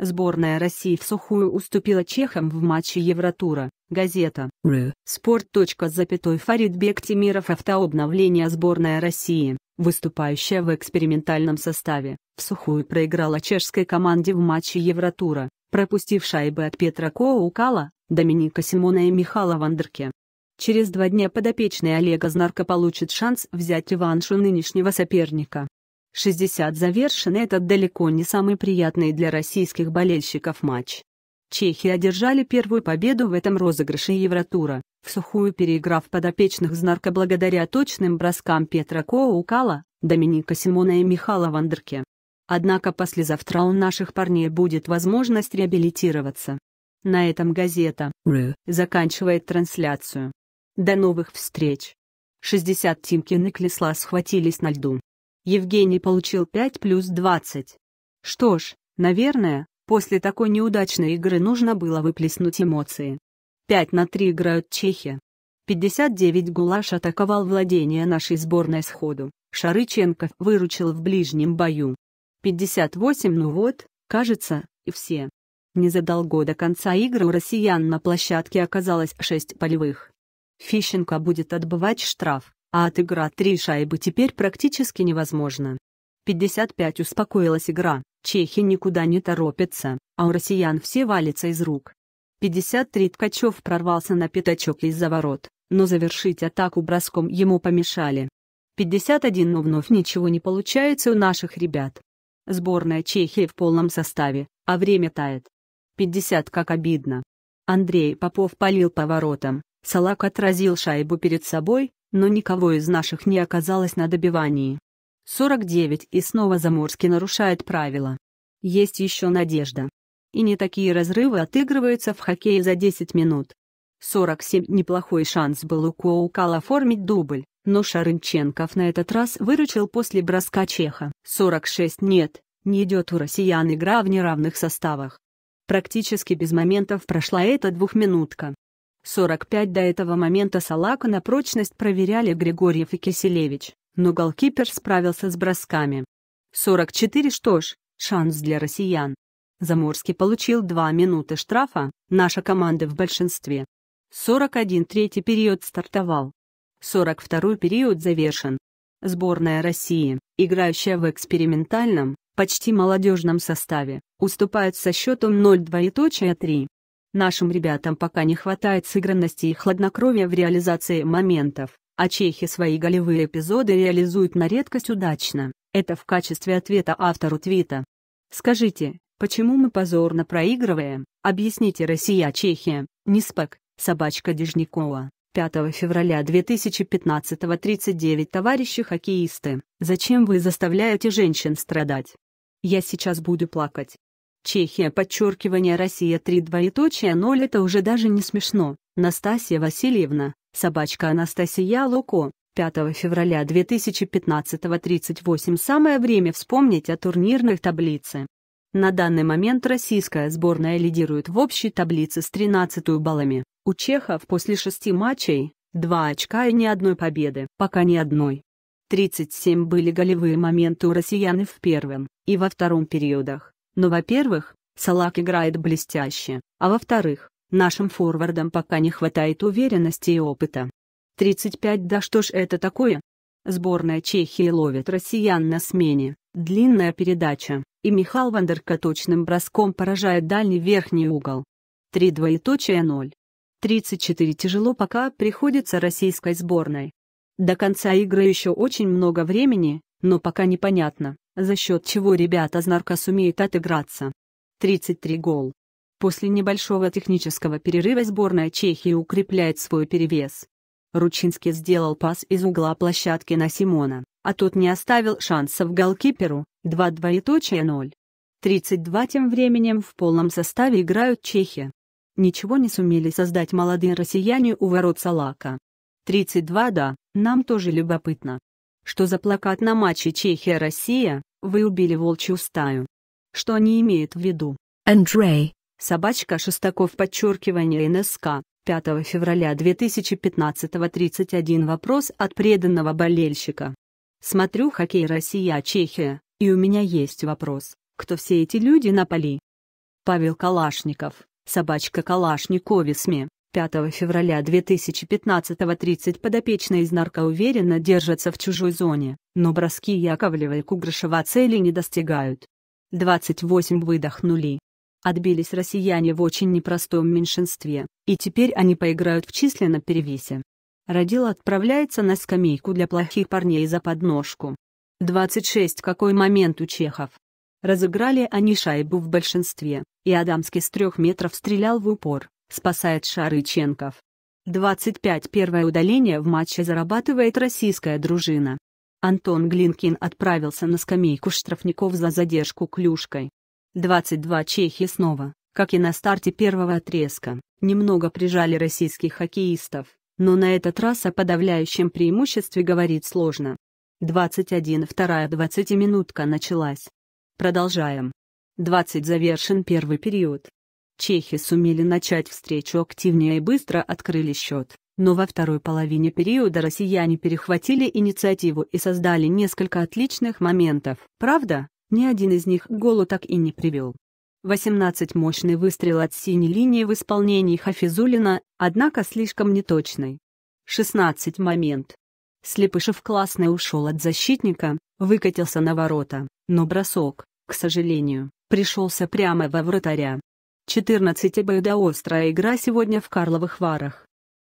Сборная России в сухую уступила чехам в матче Евротура. Газета «Ру». Спорт. Запятой Фаридбек Тимиров Автообновление сборная России, выступающая в экспериментальном составе, в сухую проиграла чешской команде в матче Евротура, пропустив шайбы от Петра Коукала, Доминика Симона и Михала Вандерке. Через два дня подопечный Олега Знарко получит шанс взять реванш нынешнего соперника. 60 завершен, и это далеко не самый приятный для российских болельщиков матч. Чехи одержали первую победу в этом розыгрыше Евротура, в сухую переиграв подопечных знарка благодаря точным броскам Петра Коукала, Доминика Симона и Михала Вандерке. Однако послезавтра у наших парней будет возможность реабилитироваться. На этом газета «Ру» заканчивает трансляцию. До новых встреч! 60 Тимкин и Клесла схватились на льду. Евгений получил 5 плюс 20. Что ж, наверное, после такой неудачной игры нужно было выплеснуть эмоции. 5 на 3 играют чехи. 59 Гулаш атаковал владение нашей сборной сходу, Шарыченков выручил в ближнем бою. 58 ну вот, кажется, и все. Незадолго до конца игры у россиян на площадке оказалось 6 полевых. Фищенко будет отбывать штраф а от игра три шайбы теперь практически невозможно. 55 успокоилась игра, чехи никуда не торопятся, а у россиян все валятся из рук. 53 Ткачев прорвался на пятачок из-за ворот, но завершить атаку броском ему помешали. 51 Но вновь ничего не получается у наших ребят. Сборная Чехии в полном составе, а время тает. 50 как обидно. Андрей Попов полил по воротам, Салак отразил шайбу перед собой, но никого из наших не оказалось на добивании. 49 и снова Заморский нарушает правила. Есть еще надежда. И не такие разрывы отыгрываются в хоккее за 10 минут. 47 неплохой шанс был у Коукал оформить дубль, но Шарынченков на этот раз выручил после броска Чеха. 46 нет, не идет у россиян игра в неравных составах. Практически без моментов прошла эта двухминутка. 45 до этого момента Салака на прочность проверяли Григорьев и Киселевич, но голкипер справился с бросками. 44 что ж, шанс для россиян. Заморский получил 2 минуты штрафа, наша команда в большинстве. 41 третий период стартовал. 42 период завершен. Сборная России, играющая в экспериментальном, почти молодежном составе, уступает со счетом 0-2 и 3. Нашим ребятам пока не хватает сыгранности и хладнокровия в реализации моментов, а чехи свои голевые эпизоды реализуют на редкость удачно. Это в качестве ответа автору твита. Скажите, почему мы позорно проигрываем? Объясните Россия-Чехия, Ниспак, собачка Дежникова. 5 февраля 2015 39 товарищи хоккеисты, зачем вы заставляете женщин страдать? Я сейчас буду плакать, Чехия, подчеркивание Россия 3 двоеточие 0 это уже даже не смешно. Настасья Васильевна, собачка Анастасия Луко, 5 февраля 2015-38 самое время вспомнить о турнирной таблице. На данный момент российская сборная лидирует в общей таблице с 13 баллами. У чехов после шести матчей 2 очка и ни одной победы. Пока ни одной. 37 были голевые моменты у россиян и в первом, и во втором периодах. Но, во-первых, Салак играет блестяще, а во-вторых, нашим форвардам пока не хватает уверенности и опыта. 35 Да что ж это такое? Сборная Чехии ловит россиян на смене, длинная передача, и Михал Вандерка точным броском поражает дальний верхний угол. 3 двоеточие 0. 34 тяжело пока приходится российской сборной. До конца игры еще очень много времени, но пока непонятно, за счет чего ребята Знарка сумеют отыграться. 33 гол. После небольшого технического перерыва сборная Чехии укрепляет свой перевес. Ручинский сделал пас из угла площадки на Симона, а тот не оставил шансов голкиперу, 2 двоеточие 0. 32 тем временем в полном составе играют чехи. Ничего не сумели создать молодые россияне у ворот Салака. 32 да, нам тоже любопытно, что за плакат на матче Чехия-Россия «Вы убили волчью стаю». Что они имеют в виду? Андрей. Собачка Шестаков подчеркивание НСК. 5 февраля 2015 31 вопрос от преданного болельщика. Смотрю хоккей Россия-Чехия, и у меня есть вопрос, кто все эти люди на поли? Павел Калашников, собачка СМИ. 5 февраля 2015-30 подопечные из нарка уверенно держатся в чужой зоне, но броски Яковлева и Кугрышева цели не достигают. 28 выдохнули. Отбились россияне в очень непростом меньшинстве, и теперь они поиграют в численном перевесе. Родил отправляется на скамейку для плохих парней за подножку. 26 Какой момент у чехов? Разыграли они шайбу в большинстве, и Адамский с трех метров стрелял в упор спасает Шарыченков. 25 первое удаление в матче зарабатывает российская дружина. Антон Глинкин отправился на скамейку штрафников за задержку клюшкой. 22 чехи снова, как и на старте первого отрезка, немного прижали российских хоккеистов, но на этот раз о подавляющем преимуществе говорить сложно. 21 вторая 20 минутка началась. Продолжаем. 20 завершен первый период. Чехи сумели начать встречу активнее и быстро открыли счет, но во второй половине периода россияне перехватили инициативу и создали несколько отличных моментов. Правда, ни один из них голу так и не привел. 18 мощный выстрел от синей линии в исполнении Хафизулина, однако слишком неточный. 16 момент. Слепышев классно ушел от защитника, выкатился на ворота, но бросок, к сожалению, пришелся прямо во вратаря. 14 Бэйда острая игра сегодня в Карловых Варах.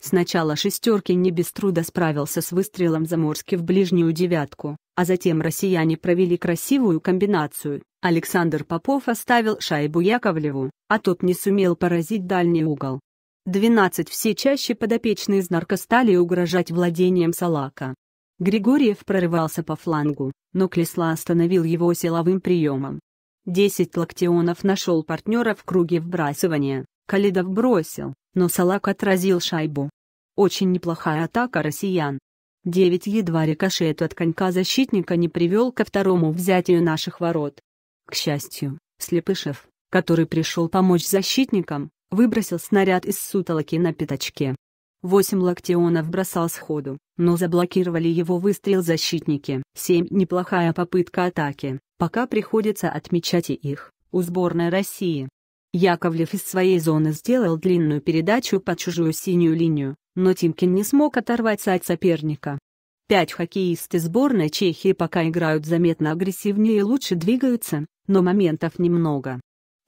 Сначала «шестерки» не без труда справился с выстрелом Заморски в ближнюю девятку, а затем россияне провели красивую комбинацию. Александр Попов оставил шайбу Яковлеву, а тот не сумел поразить дальний угол. 12 все чаще подопечные знарка стали угрожать владением Салака. Григорьев прорывался по флангу, но Клесла остановил его силовым приемом, Десять локтионов нашел партнера в круге вбрасывания, Калидов бросил, но Салак отразил шайбу. Очень неплохая атака россиян. Девять едва рикошет от конька защитника не привел ко второму взятию наших ворот. К счастью, Слепышев, который пришел помочь защитникам, выбросил снаряд из сутолоки на пятачке. Восемь локтионов бросал сходу, но заблокировали его выстрел защитники. Семь – неплохая попытка атаки, пока приходится отмечать и их, у сборной России. Яковлев из своей зоны сделал длинную передачу под чужую синюю линию, но Тимкин не смог оторваться от соперника. Пять хоккеисты сборной Чехии пока играют заметно агрессивнее и лучше двигаются, но моментов немного.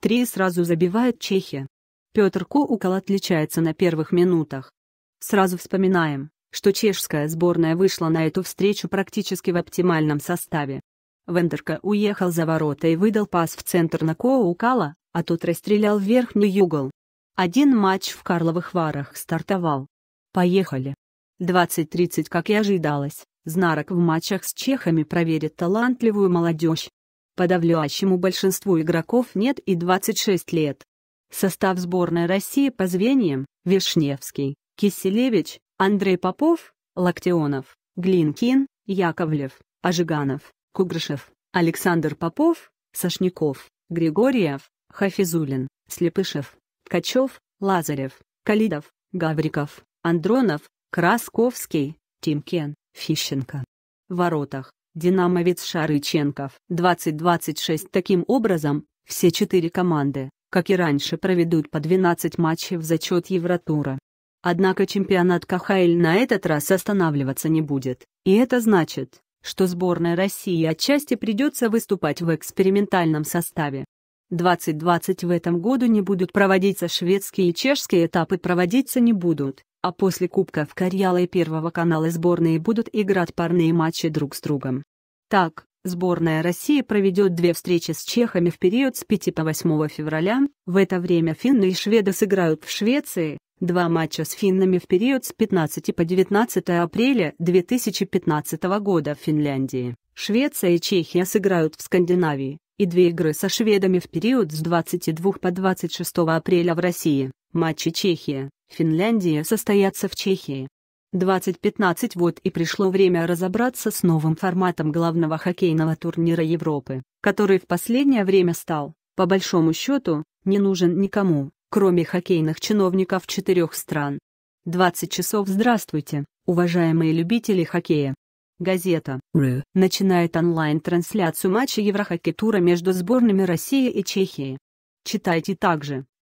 Три сразу забивает Чехия. Петр Коукол отличается на первых минутах, Сразу вспоминаем, что чешская сборная вышла на эту встречу практически в оптимальном составе. Вендерка уехал за ворота и выдал пас в центр на Коукала, а тот расстрелял в верхний угол. Один матч в Карловых Варах стартовал. Поехали. 20-30, как и ожидалось, Знарок в матчах с чехами проверит талантливую молодежь. Подавляющему большинству игроков нет и 26 лет. Состав сборной России по звеньям – Вишневский, Киселевич, Андрей Попов, Локтионов, Глинкин, Яковлев, Ожиганов, Кугрышев, Александр Попов, Сашников, Григорьев, Хафизулин, Слепышев, Ткачев, Лазарев, Калидов, Гавриков, Андронов, Красковский, Тимкен, Фищенко. В воротах Динамовец Шарыченков 20-26. Таким образом, все четыре команды, как и раньше, проведут по 12 матчей в зачет Евротура. Однако чемпионат Кахаэль на этот раз останавливаться не будет. И это значит, что сборной России отчасти придется выступать в экспериментальном составе. 2020 в этом году не будут проводиться шведские и чешские этапы проводиться не будут, а после кубков в Карьяла и Первого канала сборные будут играть парные матчи друг с другом. Так, сборная России проведет две встречи с чехами в период с 5 по 8 февраля, в это время финны и шведы сыграют в Швеции, Два матча с финнами в период с 15 по 19 апреля 2015 года в Финляндии. Швеция и Чехия сыграют в Скандинавии, и две игры со шведами в период с 22 по 26 апреля в России. Матчи Чехия, Финляндия состоятся в Чехии. 2015 вот и пришло время разобраться с новым форматом главного хоккейного турнира Европы, который в последнее время стал, по большому счету, не нужен никому кроме хоккейных чиновников четырех стран. 20 часов здравствуйте, уважаемые любители хоккея. Газета «Ру» начинает онлайн-трансляцию матча Еврохоккей-тура между сборными России и Чехии. Читайте также